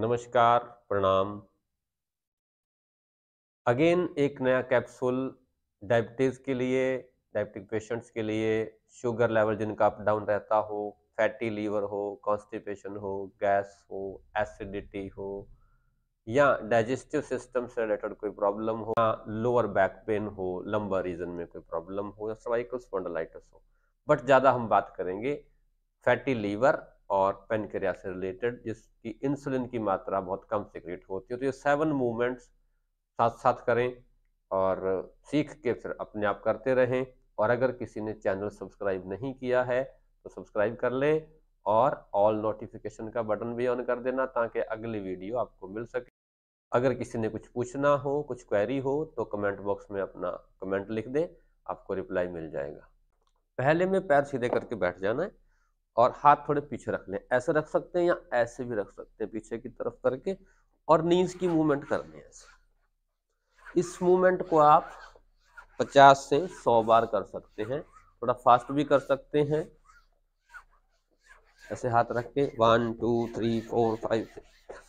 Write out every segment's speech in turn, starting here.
नमस्कार प्रणाम अगेन एक नया कैप्सूल डायबिटीज़ के लिए डायबिटिक पेशेंट्स के लिए शुगर लेवल जिनका अप डाउन रहता हो फैटी लीवर हो कॉन्स्टिपेशन हो गैस हो एसिडिटी हो या डाइजेस्टिव सिस्टम से रिलेटेड कोई प्रॉब्लम हो या लोअर बैक पेन हो लंबा रीजन में कोई प्रॉब्लम हो या सर्वाइकल स्पॉन्डलाइटिस हो बट ज़्यादा हम बात करेंगे फैटी लीवर और पेनक्रिया से रिलेटेड जिसकी इंसुलिन की मात्रा बहुत कम सिक्रेट होती है तो ये सेवन मूवमेंट्स साथ साथ करें और सीख के फिर अपने आप करते रहें और अगर किसी ने चैनल सब्सक्राइब नहीं किया है तो सब्सक्राइब कर लें और ऑल नोटिफिकेशन का बटन भी ऑन कर देना ताकि अगली वीडियो आपको मिल सके अगर किसी ने कुछ पूछना हो कुछ क्वेरी हो तो कमेंट बॉक्स में अपना कमेंट लिख दें आपको रिप्लाई मिल जाएगा पहले में पैर सीधे करके बैठ जाना है और हाथ थोड़े पीछे रख लें ऐसे रख सकते हैं या ऐसे भी रख सकते हैं पीछे की तरफ करके और नीज की मूवमेंट कर लें ऐसे इस मूवमेंट को आप 50 से 100 बार कर सकते हैं थोड़ा फास्ट भी कर सकते हैं ऐसे हाथ रख के one two three four five six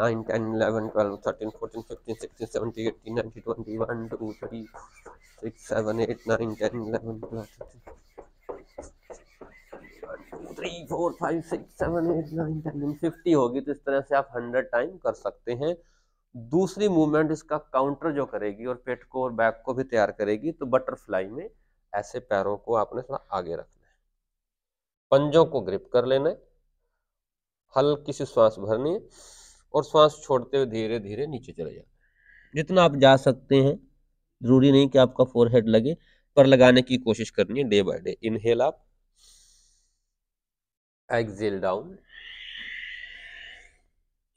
nine ten eleven twelve thirteen fourteen fifteen sixteen seventeen eighteen nineteen twenty one two three six seven eight nine ten eleven twelve thirteen three four five six seven eight nine ten fifty होगी तो इस तरह से आप hundred time कर सकते हैं दूसरी मूवमेंट इसका काउंटर जो करेगी और पेट को और बैक को भी तैयार करेगी तो बटरफ्लाई में ऐसे पैरों को आपने थोड़ा आगे रखना है पंजों को ग्रिप कर लेना है हल्की सी श्वास भरनी है और श्वास छोड़ते हुए धीरे धीरे नीचे चले जाना जितना आप जा सकते हैं जरूरी नहीं कि आपका फोरहेड लगे पर लगाने की कोशिश करनी है डे बाय डे इनहेल आप exhale down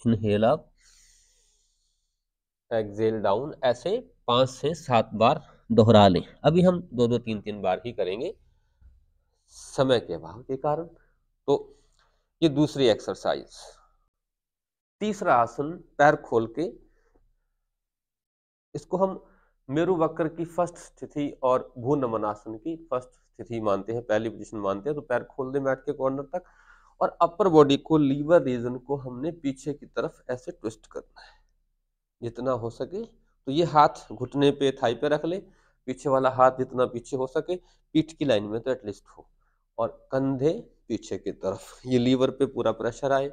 inhale up exhale down ऐसे पांच से सात बार दोहरा लें अभी हम दो दो तीन तीन बार ही करेंगे समय के अभाव के कारण तो ये दूसरी एक्सरसाइज तीसरा आसन पैर खोल के इसको हम मेरु वक्र की फर्स्ट स्थिति और भू नमन आसन की फर्स्ट स्थिति मानते हैं पहली पोजीशन मानते हैं तो पैर खोल दें बैठ के कॉर्नर तक और अपर बॉडी को लीवर रीजन को हमने पीछे की तरफ ऐसे ट्विस्ट करना है जितना हो सके तो ये हाथ घुटने पे थाई पे रख ले पीछे वाला हाथ जितना पीछे हो सके पीठ की लाइन में तो एटलीस्ट हो और कंधे पीछे की तरफ ये लीवर पे पूरा प्रेशर आए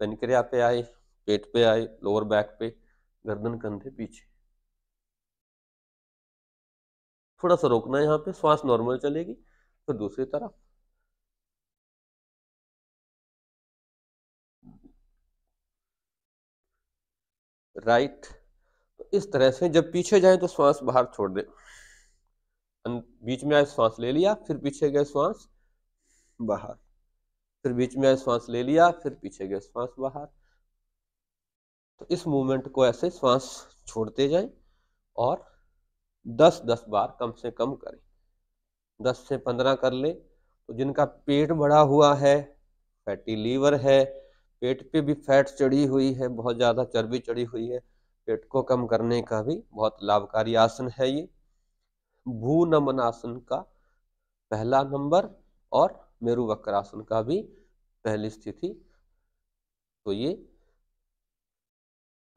पेनक्रिया पे आए पेट पे आए लोअर बैक पे गर्दन कंधे पीछे थोड़ा सा रोकना है यहाँ पे श्वास नॉर्मल चलेगी फिर तो दूसरी तरफ राइट तो इस तरह से जब पीछे जाए तो श्वास बाहर छोड़ दे बीच में आए श्वास ले लिया फिर पीछे गए श्वास बाहर फिर बीच में आए श्वास ले लिया फिर पीछे गए श्वास बाहर तो इस मूवमेंट को ऐसे श्वास छोड़ते जाएं और 10-10 बार कम से कम करें 10 से 15 कर ले तो जिनका पेट बड़ा हुआ है फैटी लीवर है पेट पे भी फैट चढ़ी हुई है बहुत ज़्यादा चर्बी चढ़ी हुई है पेट को कम करने का भी बहुत लाभकारी आसन है ये भू नमन आसन का पहला नंबर और मेरु आसन का भी पहली स्थिति तो ये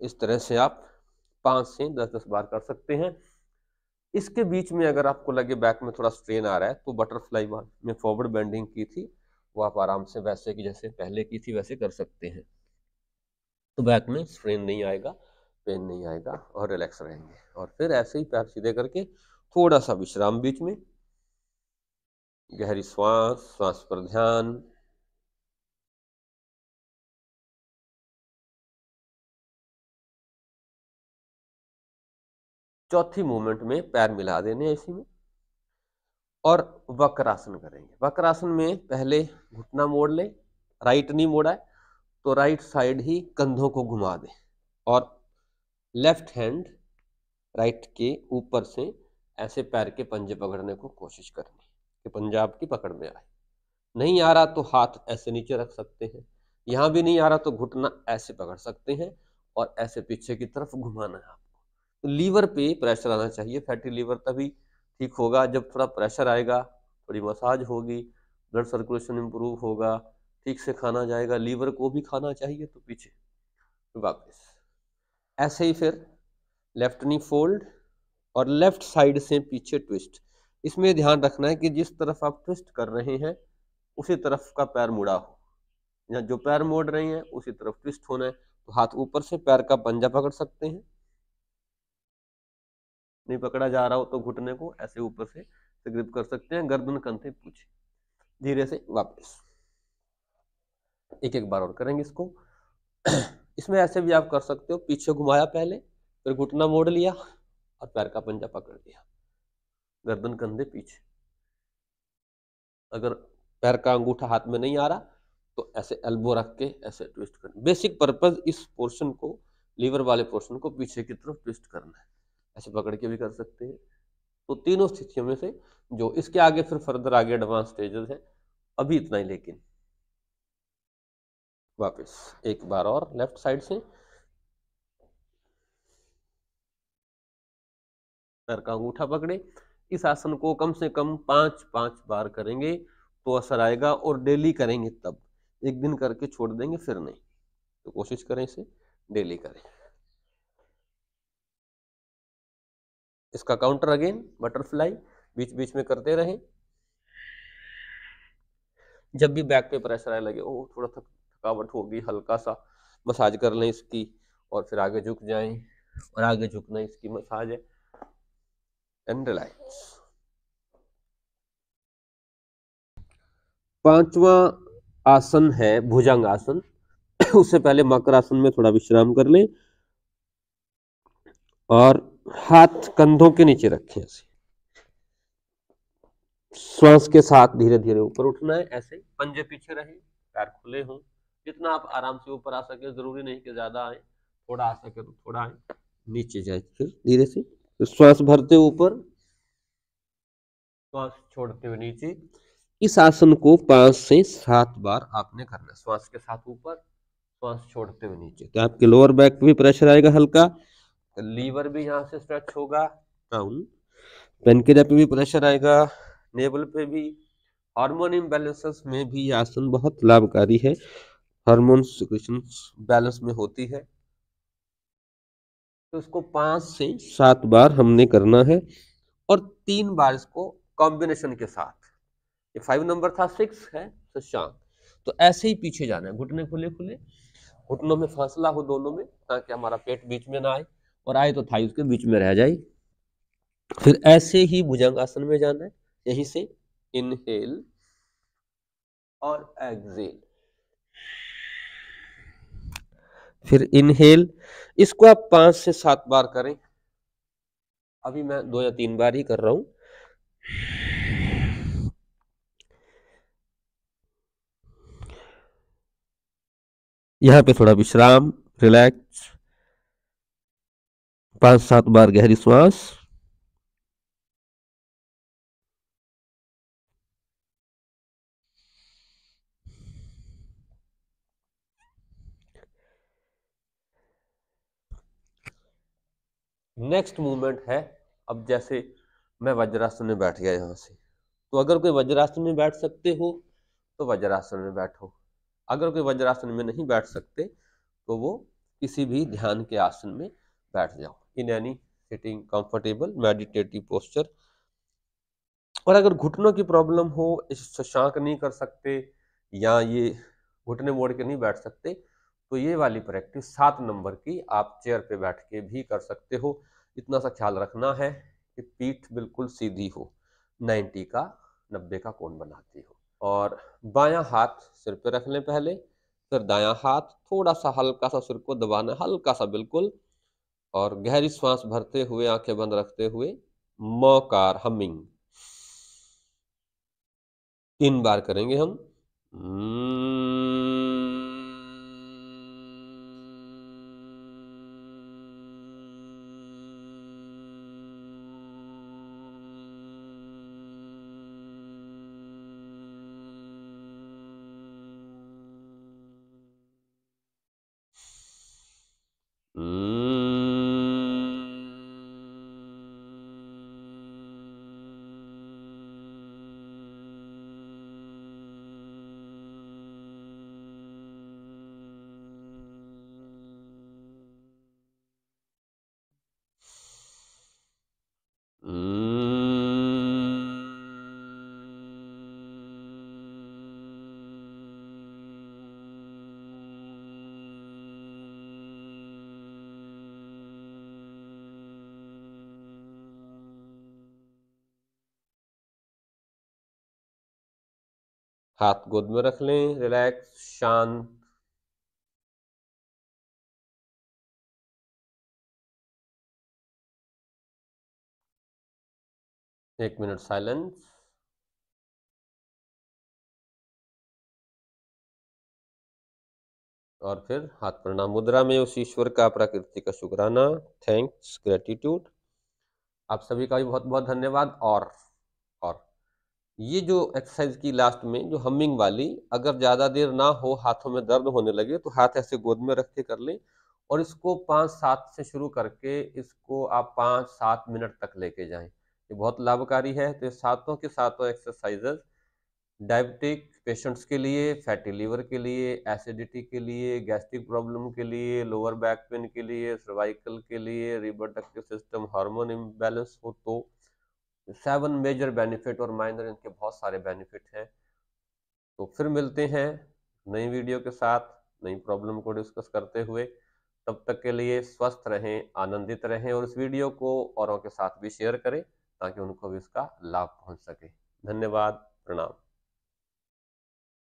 इस तरह से आप पांच से दस दस बार कर सकते हैं इसके बीच में अगर आपको लगे बैक में थोड़ा स्ट्रेन आ रहा है तो बटरफ्लाई में फॉरवर्ड बेंडिंग की थी वो आप आराम से वैसे की जैसे पहले की थी वैसे कर सकते हैं तो बैक में स्ट्रेन नहीं आएगा पेन नहीं आएगा और रिलैक्स रहेंगे और फिर ऐसे ही पैर सीधे करके थोड़ा सा विश्राम बीच में गहरी श्वास श्वास पर ध्यान चौथी मूवमेंट में पैर मिला देने इसी में और वक्रासन करेंगे वक्रासन में पहले घुटना मोड़ लें राइट नहीं मोड़ा है तो राइट साइड ही कंधों को घुमा दें और लेफ्ट हैंड राइट के ऊपर से ऐसे पैर के पंजे पकड़ने को कोशिश करनी कि पंजाब की पकड़ में आए नहीं आ रहा तो हाथ ऐसे नीचे रख सकते हैं यहाँ भी नहीं आ रहा तो घुटना ऐसे पकड़ सकते हैं और ऐसे पीछे की तरफ घुमाना है आपको तो लीवर पे प्रेशर आना चाहिए फैटी लीवर तभी ठीक होगा जब थोड़ा प्रेशर आएगा थोड़ी मसाज होगी ब्लड सर्कुलेशन इम्प्रूव होगा ठीक से खाना जाएगा लीवर को भी खाना चाहिए तो पीछे वापस ऐसे ही फिर लेफ्ट नी फोल्ड और लेफ्ट साइड से पीछे ट्विस्ट इसमें ध्यान रखना है कि जिस तरफ आप ट्विस्ट कर रहे हैं उसी तरफ का पैर मुड़ा हो या जो पैर मोड़ रहे हैं उसी तरफ ट्विस्ट होना है तो हाथ ऊपर से पैर का पंजा पकड़ सकते हैं नहीं पकड़ा जा रहा हो तो घुटने को ऐसे ऊपर से, ग्रिप कर सकते हैं गर्दन कंधे पूछ धीरे से वापस एक एक बार और करेंगे इसको इसमें ऐसे भी आप कर सकते हो पीछे घुमाया पहले फिर घुटना मोड़ लिया और पैर का पंजा पकड़ लिया गर्दन कंधे पीछे अगर पैर का अंगूठा हाथ में नहीं आ रहा तो ऐसे एल्बो रख के ऐसे ट्विस्ट करना बेसिक पर्पज इस पोर्शन को लीवर वाले पोर्शन को पीछे की तरफ ट्विस्ट करना है ऐसे पकड़ के भी कर सकते हैं तो तीनों स्थितियों में से जो इसके आगे फिर फर्दर आगे एडवांस स्टेजेस हैं अभी इतना ही लेकिन वापस एक बार और लेफ्ट साइड से पैर का अंगूठा पकड़े इस आसन को कम से कम पांच पांच बार करेंगे तो असर आएगा और डेली करेंगे तब एक दिन करके छोड़ देंगे फिर नहीं तो कोशिश करें इसे डेली करें इसका काउंटर अगेन बटरफ्लाई बीच बीच में करते रहे जब भी बैक पे प्रेशर आए लगे ओ थोड़ा थक थकावट होगी हल्का सा मसाज कर लें इसकी और फिर आगे झुक जाएं और आगे झुकना इसकी मसाज है एंड रिलैक्स पांचवा आसन है भुजंग आसन उससे पहले मकर आसन में थोड़ा विश्राम कर लें और हाथ कंधों के नीचे रखें ऐसे श्वास के साथ धीरे धीरे ऊपर उठना है ऐसे पंजे पीछे रहे पैर खुले हों जितना आप आराम से ऊपर आ सके जरूरी नहीं कि ज्यादा आए थोड़ा आ सके तो थोड़ा आए नीचे जाए फिर धीरे से तो श्वास भरते ऊपर श्वास छोड़ते हुए नीचे इस आसन को पांच से सात बार आपने करना है श्वास के साथ ऊपर श्वास छोड़ते हुए नीचे तो आपके लोअर बैक पे भी प्रेशर आएगा हल्का लीवर भी यहाँ से स्ट्रेच होगा डाउन पेनक्रिया पे भी प्रेशर आएगा नेबल पे भी हार्मोन इम्बेलेंसेस में भी ये आसन बहुत लाभकारी है हार्मोन सिक्रेशन बैलेंस में होती है तो इसको पांच से सात बार हमने करना है और तीन बार इसको कॉम्बिनेशन के साथ ये फाइव नंबर था सिक्स है तो शाम तो ऐसे ही पीछे जाना है घुटने खुले खुले घुटनों में फासला हो दोनों में ताकि हमारा पेट बीच में ना आए और आए तो थाई उसके बीच में रह जाए फिर ऐसे ही भुजंग आसन में जाना है यहीं से इनहेल और एक्सेल फिर इनहेल इसको आप पांच से सात बार करें अभी मैं दो या तीन बार ही कर रहा हूं यहां पे थोड़ा विश्राम रिलैक्स पांच सात बार गहरी श्वास नेक्स्ट मूवमेंट है अब जैसे मैं वज्रासन में बैठ गया यहां से तो अगर कोई वज्रासन में बैठ सकते हो तो वज्रासन में बैठो अगर कोई वज्रासन में नहीं बैठ सकते तो वो किसी भी ध्यान के आसन में बैठ जाओ in any sitting comfortable meditative posture और अगर घुटनों की प्रॉब्लम हो शशांक नहीं कर सकते या ये घुटने मोड़ के नहीं बैठ सकते तो ये वाली प्रैक्टिस सात नंबर की आप चेयर पे बैठ के भी कर सकते हो इतना सा ख्याल रखना है कि पीठ बिल्कुल सीधी हो 90 का 90 का कोण बनाती हो और बायां हाथ सिर पे रख लें पहले फिर दायां हाथ थोड़ा सा हल्का सा सिर को दबाना हल्का सा बिल्कुल और गहरी श्वास भरते हुए आंखें बंद रखते हुए मौकार हमिंग तीन बार करेंगे हम हाथ गोद में रख लें रिलैक्स शांत एक मिनट साइलेंस और फिर हाथ प्रणाम मुद्रा में उस ईश्वर का प्रकृति का शुक्राना थैंक्स ग्रेटिट्यूड आप सभी का भी बहुत बहुत धन्यवाद और ये जो एक्सरसाइज की लास्ट में जो हमिंग वाली अगर ज़्यादा देर ना हो हाथों में दर्द होने लगे तो हाथ ऐसे गोद में रख के कर लें और इसको पाँच सात से शुरू करके इसको आप पाँच सात मिनट तक लेके जाएं ये बहुत लाभकारी है तो सातों के सातों एक्सरसाइजेज डायबिटिक पेशेंट्स के लिए फैटी लीवर के लिए एसिडिटी के लिए गैस्ट्रिक प्रॉब्लम के लिए लोअर बैक पेन के लिए सर्वाइकल के लिए रिबोडक्टिव सिस्टम हार्मोन इम्बैलेंस हो तो सेवन मेजर बेनिफिट और माइनर इनके बहुत सारे बेनिफिट हैं तो फिर मिलते हैं नई वीडियो के साथ नई प्रॉब्लम को डिस्कस करते हुए तब तक के लिए स्वस्थ रहें आनंदित रहें और इस वीडियो को औरों के साथ भी शेयर करें ताकि उनको भी इसका लाभ पहुंच सके धन्यवाद प्रणाम